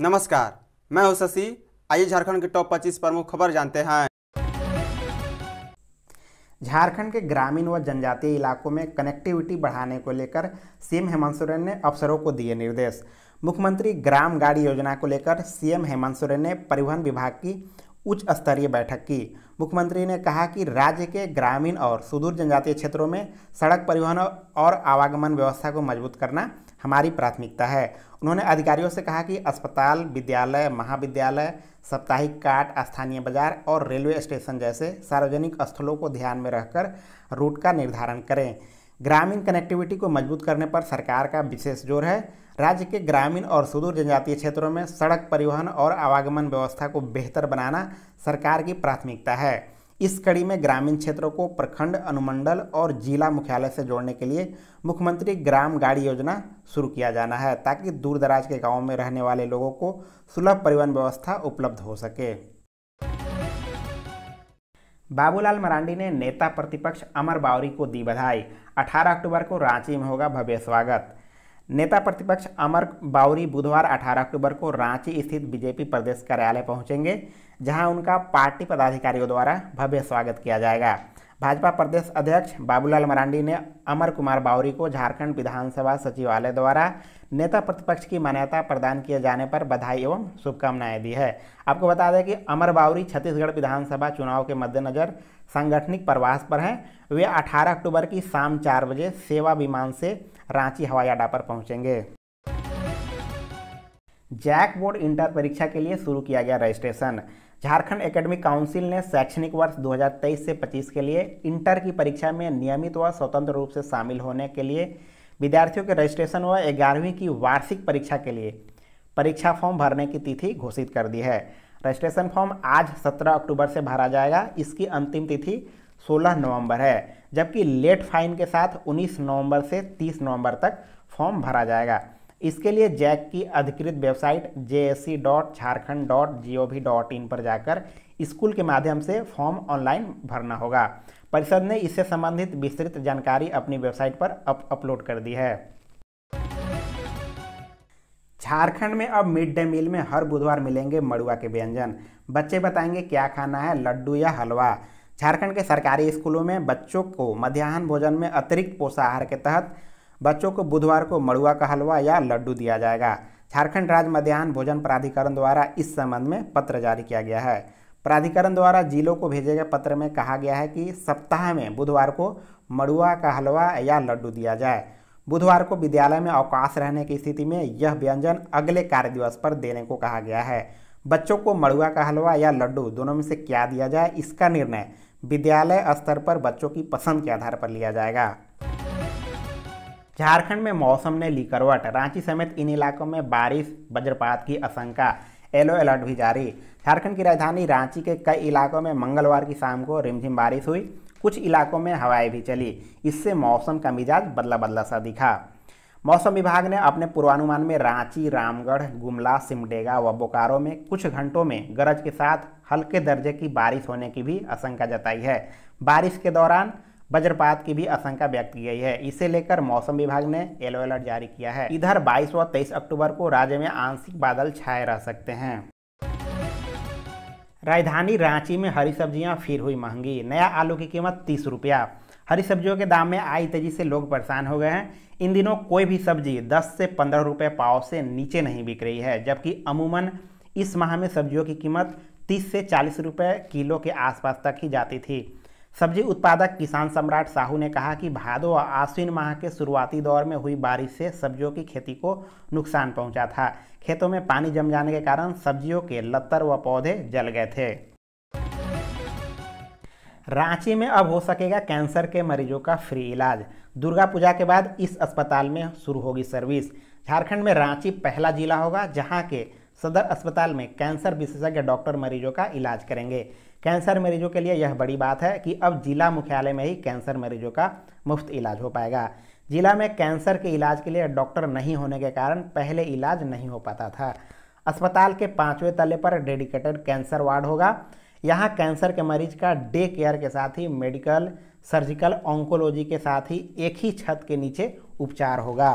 नमस्कार मैं हूं शशि आइए झारखंड के टॉप 25 प्रमुख खबर जानते हैं झारखंड के ग्रामीण व जनजातीय इलाकों में कनेक्टिविटी बढ़ाने को लेकर सीएम हेमंत सोरेन ने अफसरों को दिए निर्देश मुख्यमंत्री ग्राम गाड़ी योजना को लेकर सीएम हेमंत सोरेन ने परिवहन विभाग की उच्च स्तरीय बैठक की मुख्यमंत्री ने कहा कि राज्य के ग्रामीण और सुदूर जनजातीय क्षेत्रों में सड़क परिवहन और आवागमन व्यवस्था को मजबूत करना हमारी प्राथमिकता है उन्होंने अधिकारियों से कहा कि अस्पताल विद्यालय महाविद्यालय साप्ताहिक काट स्थानीय बाजार और रेलवे स्टेशन जैसे सार्वजनिक स्थलों को ध्यान में रखकर रूट का निर्धारण करें ग्रामीण कनेक्टिविटी को मजबूत करने पर सरकार का विशेष जोर है राज्य के ग्रामीण और सुदूर जनजातीय क्षेत्रों में सड़क परिवहन और आवागमन व्यवस्था को बेहतर बनाना सरकार की प्राथमिकता है इस कड़ी में ग्रामीण क्षेत्रों को प्रखंड अनुमंडल और जिला मुख्यालय से जोड़ने के लिए मुख्यमंत्री ग्राम गाड़ी योजना शुरू किया जाना है ताकि दूर दराज के गाँव में रहने वाले लोगों को सुलभ परिवहन व्यवस्था उपलब्ध हो सके बाबूलाल मरांडी ने नेता प्रतिपक्ष अमर बावरी को दी बधाई 18 अक्टूबर को रांची में होगा भव्य स्वागत नेता प्रतिपक्ष अमर बावरी बुधवार 18 अक्टूबर को रांची स्थित बीजेपी प्रदेश कार्यालय पहुंचेंगे जहां उनका पार्टी पदाधिकारियों द्वारा भव्य स्वागत किया जाएगा भाजपा प्रदेश अध्यक्ष बाबूलाल मरांडी ने अमर कुमार बावरी को झारखंड विधानसभा सचिवालय द्वारा नेता प्रतिपक्ष की मान्यता प्रदान किए जाने पर बधाई एवं शुभकामनाएं दी है आपको बता दें कि अमर बावरी छत्तीसगढ़ विधानसभा चुनाव के मद्देनज़र सांगठनिक प्रवास पर हैं वे 18 अक्टूबर की शाम चार बजे सेवा विमान से रांची हवाई अड्डा पर पहुंचेंगे जैक बोर्ड इंटर परीक्षा के लिए शुरू किया गया रजिस्ट्रेशन झारखंड एकेडमिक काउंसिल ने शैक्षणिक वर्ष 2023 से 25 के लिए इंटर की परीक्षा में नियमित व स्वतंत्र रूप से शामिल होने के लिए विद्यार्थियों के रजिस्ट्रेशन व ग्यारहवीं की वार्षिक परीक्षा के लिए परीक्षा फॉर्म भरने की तिथि घोषित कर दी है रजिस्ट्रेशन फॉर्म आज 17 अक्टूबर से भरा जाएगा इसकी अंतिम तिथि 16 नवंबर है जबकि लेट फाइन के साथ 19 नवंबर से 30 नवंबर तक फॉर्म भरा जाएगा इसके लिए जैक की अधिकृत website J S C dot Jharkhand dot G O V dot in पर जाकर स्कूल के माध्यम से फॉर्म ऑनलाइन भरना होगा परिषद ने इससे संबंधित विस्तृत जानकारी अपनी वेबसाइट पर अप अपलोड कर दी है झारखंड में अब मिड डे मील में हर बुधवार मिलेंगे मड़ुआ के व्यंजन बच्चे बताएंगे क्या खाना है लड्डू या हलवा झारखंड के सरकारी स्कूलों में बच्चों को मध्याह्न भोजन में अतिरिक्त पोषाहार के तहत बच्चों को बुधवार को मड़ुआ का हलवा या लड्डू दिया जाएगा झारखंड राज्य मध्यान्ह भोजन प्राधिकरण द्वारा इस संबंध में पत्र जारी किया गया है प्राधिकरण द्वारा जिलों को भेजे गए पत्र में कहा गया है कि सप्ताह में बुधवार को मड़ुआ का हलवा या लड्डू दिया जाए बुधवार को विद्यालय में अवकाश रहने की स्थिति में यह व्यंजन अगले कार्य दिवस पर देने को कहा गया है बच्चों को मड़ुआ का हलवा या लड्डू दोनों में से क्या दिया जाए इसका निर्णय विद्यालय स्तर पर बच्चों की पसंद के आधार पर लिया जाएगा झारखंड में मौसम ने ली करवट रांची समेत इन इलाकों में बारिश वज्रपात की आशंका येलो अलर्ट भी जारी झारखंड की राजधानी रांची के कई इलाकों में मंगलवार की शाम को रिमझिम बारिश हुई कुछ इलाकों में हवाएं भी चली इससे मौसम का मिजाज बदला बदला सा दिखा मौसम विभाग ने अपने पूर्वानुमान में रांची रामगढ़ गुमला सिमडेगा व बोकारो में कुछ घंटों में गरज के साथ हल्के दर्जे की बारिश होने की भी आशंका जताई है बारिश के दौरान वज्रपात की भी आशंका व्यक्त की गई है इसे लेकर मौसम विभाग ने येलो अलर्ट जारी किया है इधर 22 व 23 अक्टूबर को राज्य में आंशिक बादल छाए रह सकते हैं राजधानी रांची में हरी सब्जियां फिर हुई महंगी नया आलू की कीमत तीस रुपया हरी सब्जियों के दाम में आई तेजी से लोग परेशान हो गए हैं इन दिनों कोई भी सब्जी 10 से 15 रुपए पाव से नीचे नहीं बिक रही है जबकि अमूमन इस माह में सब्जियों की कीमत 30 से 40 रुपए किलो के आसपास तक ही जाती थी सब्जी उत्पादक किसान सम्राट साहू ने कहा कि भादो और आश्विन माह के शुरुआती दौर में हुई बारिश से सब्जियों की खेती को नुकसान पहुंचा था खेतों में पानी जम जाने के कारण सब्जियों के लत्तर व पौधे जल गए थे रांची में अब हो सकेगा कैंसर के मरीजों का फ्री इलाज दुर्गा पूजा के बाद इस अस्पताल में शुरू होगी सर्विस झारखंड में रांची पहला जिला होगा जहां के सदर अस्पताल में कैंसर विशेषज्ञ डॉक्टर मरीजों का इलाज करेंगे कैंसर मरीजों के लिए यह बड़ी बात है कि अब जिला मुख्यालय में ही कैंसर मरीजों का मुफ्त इलाज हो पाएगा जिला में कैंसर के इलाज के लिए डॉक्टर नहीं होने के कारण पहले इलाज नहीं हो पाता था अस्पताल के पाँचवें तले पर डेडिकेटेड कैंसर वार्ड होगा यहाँ कैंसर के मरीज का डे केयर के साथ ही मेडिकल सर्जिकल ऑन्कोलॉजी के साथ ही एक ही छत के नीचे उपचार होगा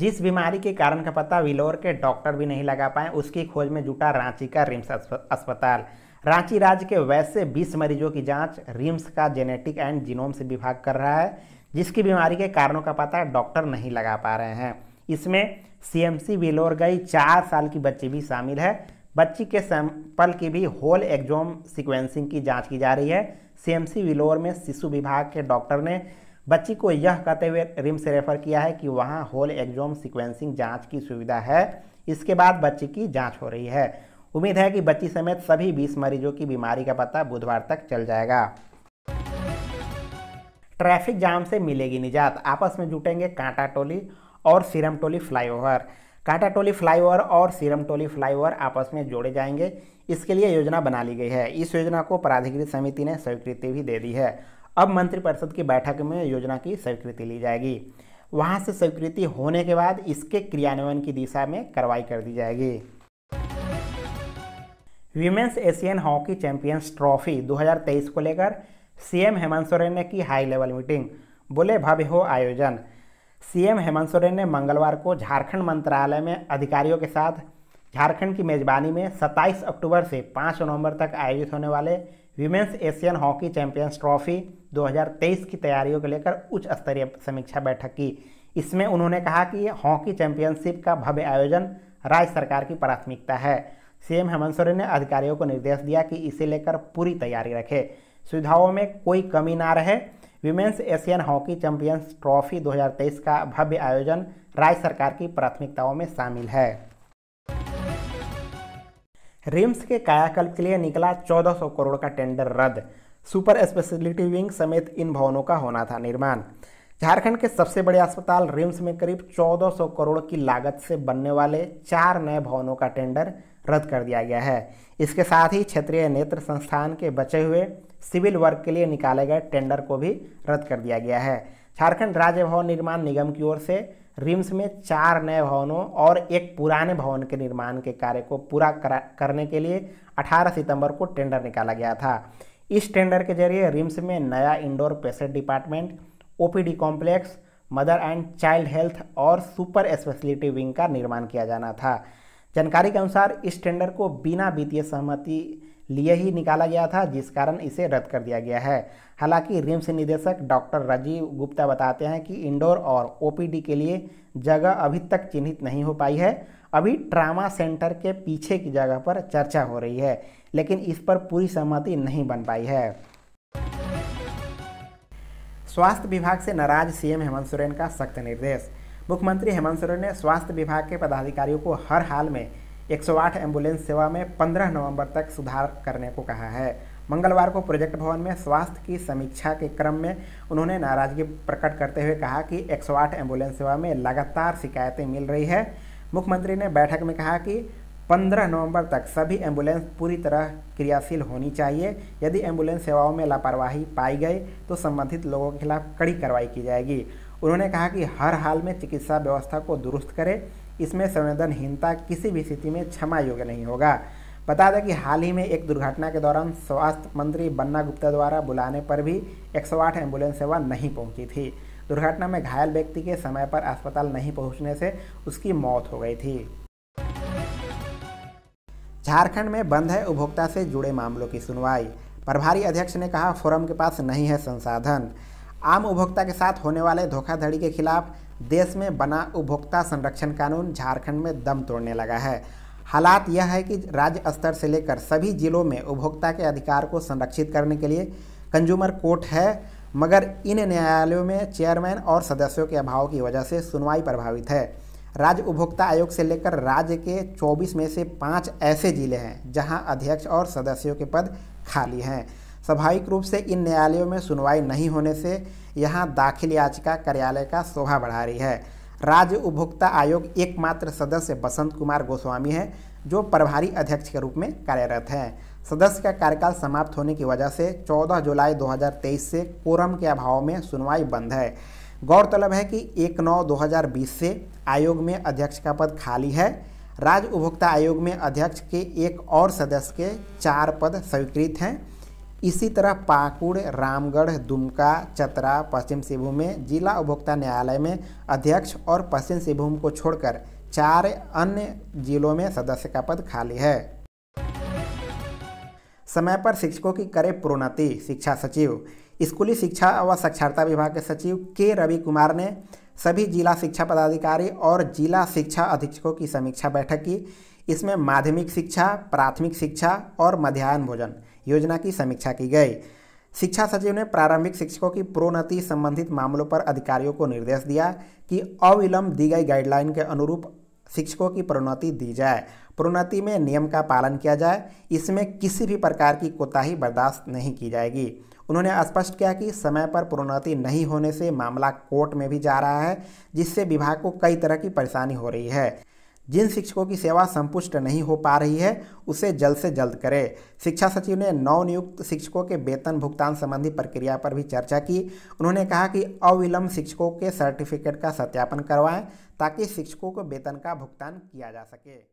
जिस बीमारी के कारण का पता विलोर के डॉक्टर भी नहीं लगा पाए उसकी खोज में जुटा रांची का रिम्स अस्पताल रांची राज्य के वैसे 20 मरीजों की जांच रिम्स का जेनेटिक एंड जीनोम से विभाग कर रहा है जिसकी बीमारी के कारणों का पता डॉक्टर नहीं लगा पा रहे हैं इसमें सीएमसी विलोर गई चार साल की बच्ची भी शामिल है बच्ची के सैंपल की भी होल एग्जोम सिक्वेंसिंग की जाँच की जा रही है सीएमसी विलोर में शिशु विभाग के डॉक्टर ने बच्ची को यह कहते हुए रिम्स रेफर किया है कि वहाँ होल एग्जोम सिक्वेंसिंग जाँच की सुविधा है इसके बाद बच्ची की जाँच हो रही है उम्मीद है कि बच्ची समेत सभी 20 मरीजों की बीमारी का पता बुधवार तक चल जाएगा ट्रैफिक जाम से मिलेगी निजात आपस में जुटेंगे कांटा टोली और सीरम टोली फ्लाईओवर कांटा टोली फ्लाईओवर और सीरम टोली फ्लाईओवर आपस में जोड़े जाएंगे इसके लिए योजना बना ली गई है इस योजना को प्राधिकृत समिति ने स्वीकृति भी दे दी है अब मंत्रिपरिषद की बैठक में योजना की स्वीकृति ली जाएगी वहाँ से स्वीकृति होने के बाद इसके क्रियान्वयन की दिशा में कार्रवाई कर दी जाएगी women's Asian hockey champions trophy 2023 को लेकर सीएम हेमंत सोरेन ने की हाई लेवल मीटिंग बोले भव्य हो आयोजन सीएम हेमंत सोरेन ने मंगलवार को झारखंड मंत्रालय में अधिकारियों के साथ झारखंड की मेजबानी में 27 अक्टूबर से 5 नवंबर तक आयोजित होने वाले women's Asian hockey champions trophy 2023 की तैयारियों को लेकर उच्च स्तरीय समीक्षा बैठक की इसमें उन्होंने कहा कि हॉकी चैंपियनशिप का भव्य आयोजन राज्य सरकार की प्राथमिकता है सीएम हेमंत सोरेन ने अधिकारियों को निर्देश दिया कि इसे लेकर पूरी तैयारी रखे सुविधाओं में कोई कमी ना रहे women's Asian hockey champions trophy 2023 का भव्य आयोजन राज्य सरकार की प्राथमिकताओं में शामिल है रिम्स के कायाकल्प के लिए निकला 1400 करोड़ का टेंडर रद्द सुपर स्पेशलिटी विंग समेत इन भवनों का होना था निर्माण झारखंड के सबसे बड़े अस्पताल रिम्स में करीब 1400 करोड़ की लागत से बनने वाले चार नए भवनों का टेंडर रद्द कर दिया गया है इसके साथ ही क्षेत्रीय नेत्र संस्थान के बचे हुए सिविल वर्क के लिए निकाले गए टेंडर को भी रद्द कर दिया गया है झारखंड राज्य भवन निर्माण निगम की ओर से रिम्स में चार नए भवनों और एक पुराने भवन के निर्माण के कार्य को पूरा करने के लिए 18 सितंबर को टेंडर निकाला गया था इस टेंडर के जरिए रिम्स में नया indoor patient department OPD complex mother and child health और सुपर स्पेशलिटी विंग का निर्माण किया जाना था जानकारी के अनुसार इस टेंडर को बिना वित्तीय सहमति लिए ही निकाला गया था जिस कारण इसे रद्द कर दिया गया है हालांकि रिम्स निदेशक डॉक्टर राजीव गुप्ता बताते हैं कि इंडोर और ओपीडी के लिए जगह अभी तक चिन्हित नहीं हो पाई है अभी ट्रामा सेंटर के पीछे की जगह पर चर्चा हो रही है लेकिन इस पर पूरी सहमति नहीं बन पाई है स्वास्थ्य विभाग से नाराज सीएम हेमंत सोरेन का सख्त निर्देश मुख्यमंत्री हेमंत सोरेन ने स्वास्थ्य विभाग के पदाधिकारियों को हर हाल में 108 एम्बुलेंस सेवा में 15 नवंबर तक सुधार करने को कहा है मंगलवार को प्रोजेक्ट भवन में स्वास्थ्य की समीक्षा के क्रम में उन्होंने नाराजगी प्रकट करते हुए कहा कि 108 एम्बुलेंस सेवा में लगातार शिकायतें मिल रही है मुख्यमंत्री ने बैठक में कहा कि 15 नवंबर तक सभी एम्बुलेंस पूरी तरह क्रियाशील होनी चाहिए यदि एम्बुलेंस सेवाओं में लापरवाही पाई गई तो संबंधित लोगों के खिलाफ कड़ी कार्रवाई की जाएगी उन्होंने कहा कि हर हाल में चिकित्सा व्यवस्था को दुरुस्त करें इसमें संवेदनहीनता किसी भी स्थिति में क्षमा योग्य नहीं होगा बता दें कि हाल ही में एक दुर्घटना के दौरान स्वास्थ्य मंत्री बन्ना गुप्ता द्वारा बुलाने पर भी 108 एम्बुलेंस सेवा नहीं पहुंची थी दुर्घटना में घायल व्यक्ति के समय पर अस्पताल नहीं पहुंचने से उसकी मौत हो गई थी झारखंड में बंद है उपभोक्ता से जुड़े मामलों की सुनवाई प्रभारी अध्यक्ष ने कहा फोरम के पास नहीं है संसाधन आम उपभोक्ता के साथ होने वाले धोखाधड़ी के खिलाफ देश में बना उपभोक्ता संरक्षण कानून झारखंड में दम तोड़ने लगा है हालात यह है कि राज्य स्तर से लेकर सभी जिलों में उपभोक्ता के अधिकार को संरक्षित करने के लिए कंज्यूमर कोर्ट है मगर इन न्यायालयों में चेयरमैन और सदस्यों के अभाव की वजह से सुनवाई प्रभावित है राज्य उपभोक्ता आयोग से लेकर राज्य के 24 में से पाँच ऐसे जिले हैं जहां अध्यक्ष और सदस्यों के पद खाली हैं स्वाभाविक रूप से इन न्यायालयों में सुनवाई नहीं होने से यहाँ दाखिल याचिका कार्यालय का शोभा बढ़ा रही है राज्य उपभोक्ता आयोग एकमात्र सदस्य बसंत कुमार गोस्वामी है जो प्रभारी अध्यक्ष के रूप में कार्यरत हैं सदस्य का कार्यकाल समाप्त होने की वजह से 14 जुलाई 2023 से कोरम के अभाव में सुनवाई बंद है गौरतलब है कि एक नौ दो से आयोग में अध्यक्ष का पद खाली है राज्य उपभोक्ता आयोग में अध्यक्ष के एक और सदस्य के चार पद स्वीकृत हैं इसी तरह पाकुड़ रामगढ़ दुमका चतरा पश्चिम सिंहभूम में जिला उपभोक्ता न्यायालय में अध्यक्ष और पश्चिम सिंहभूम को छोड़कर चार अन्य जिलों में सदस्य का पद खाली है समय पर शिक्षकों की करे प्रोन्नति शिक्षा सचिव स्कूली शिक्षा व साक्षरता विभाग के सचिव के रवि कुमार ने सभी जिला शिक्षा पदाधिकारी और जिला शिक्षा अधीक्षकों की समीक्षा बैठक की इसमें माध्यमिक शिक्षा प्राथमिक शिक्षा और मध्यान्ह भोजन योजना की समीक्षा की गई शिक्षा सचिव ने प्रारंभिक शिक्षकों की प्रोन्नति संबंधित मामलों पर अधिकारियों को निर्देश दिया कि अविलंब दी गई गाइडलाइन के अनुरूप शिक्षकों की प्रोन्नति दी जाए प्रोन्नति में नियम का पालन किया जाए इसमें किसी भी प्रकार की कोताही बर्दाश्त नहीं की जाएगी उन्होंने स्पष्ट किया कि समय पर प्रोन्नति नहीं होने से मामला कोर्ट में भी जा रहा है जिससे विभाग को कई तरह की परेशानी हो रही है जिन शिक्षकों की सेवा संपुष्ट नहीं हो पा रही है उसे जल्द से जल्द करें शिक्षा सचिव ने नवनियुक्त शिक्षकों के वेतन भुगतान संबंधी प्रक्रिया पर भी चर्चा की उन्होंने कहा कि अविलंब शिक्षकों के सर्टिफिकेट का सत्यापन करवाएं ताकि शिक्षकों को वेतन का भुगतान किया जा सके